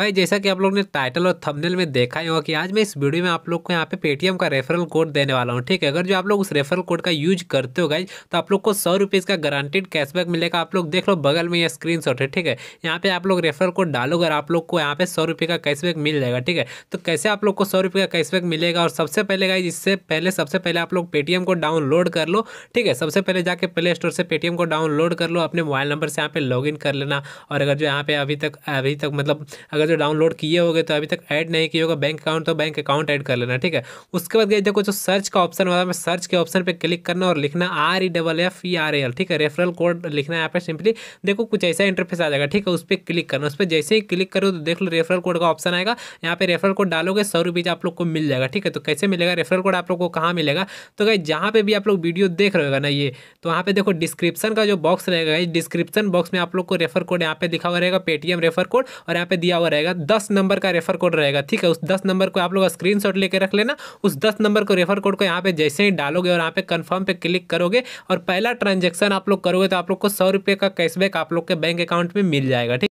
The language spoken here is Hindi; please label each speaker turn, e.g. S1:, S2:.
S1: भाई जैसा कि आप लोग ने टाइटल और थंबनेल में देखा ही होगा कि आज मैं इस वीडियो में आप लोग को यहाँ पे पेटीएम का रेफरल कोड देने वाला हूँ ठीक है अगर जो आप लोग उस रेफरल कोड का यूज करते हो गाइज तो आप लोग को सौ रुपीज़ का गारंटेड कैशबैक मिलेगा आप लोग देख लो बगल में यह स्क्रीन है ठीक है यहाँ पे आप लोग रेफरल कोड डालोगे और आप लोग को यहाँ पे सौ का कैशबैक मिल जाएगा ठीक है तो कैसे आप लोग को सौ का कैशबैक मिलेगा और सबसे पहले गाइज इससे पहले सबसे पहले आप लोग पेटीएम को डाउनलोड कर लो ठीक है सबसे पहले जाके प्ले स्टोर से पेटीएम को डाउनलोड कर लो अपने मोबाइल नंबर से यहाँ पे लॉग कर लेना और अगर जो यहाँ पे अभी तक अभी तक मतलब अगर जो डाउनलोड किए होगे तो अभी तक ऐड नहीं किए होगा बैंक अकाउंट तो बैंक अकाउंट ऐड कर लेना ठीक है उसके बाद गए देखो जो सर्च का ऑप्शन होगा मैं सर्च के ऑप्शन पर क्लिक करना और लिखना R E double F E R L ठीक है रेफरल कोड लिखना है यहाँ पे सिंपली देखो कुछ ऐसा इंटरफेस आ जाएगा ठीक है उस पर क्लिक करना उस पर जैसे ही क्लिक करो तो देख लो रेफरल कोड का ऑप्शन आएगा यहाँ पे रेफरल कोड डालोगे सौ रुपीज़ आप लोग को मिल जाएगा ठीक है तो कैसे मिलेगा रेफरल कोड आप लोग को कहाँ मिलेगा तो गई जहाँ पे भी आप लोग वीडियो देख रहे होगा ना ये तो वहाँ पे देखो डिस्क्रिप्शन का जो बॉक्स रहेगा डिस्क्रिप्शन बॉक्स में आप लोग को रेफर कोड यहाँ पे दिखा हुआ रहेगा पेटीएम रेफर कोड और यहाँ पे दिया हुआ रहेगा दस नंबर का रेफर कोड रहेगा ठीक है उस दस नंबर को आप लोग स्क्रीन शॉट लेकर रख लेना उस दस नंबर को रेफर कोड को यहाँ पे जैसे ही डालोगे और यहाँ पे कन्फर्म पे क्लिक करोगे और पहला ट्रांजेक्शन आप लोग करोगे तो आप लोग को सौ का कैशबैक आप लोग के बैंक अकाउंट में मिल जाएगा ठीक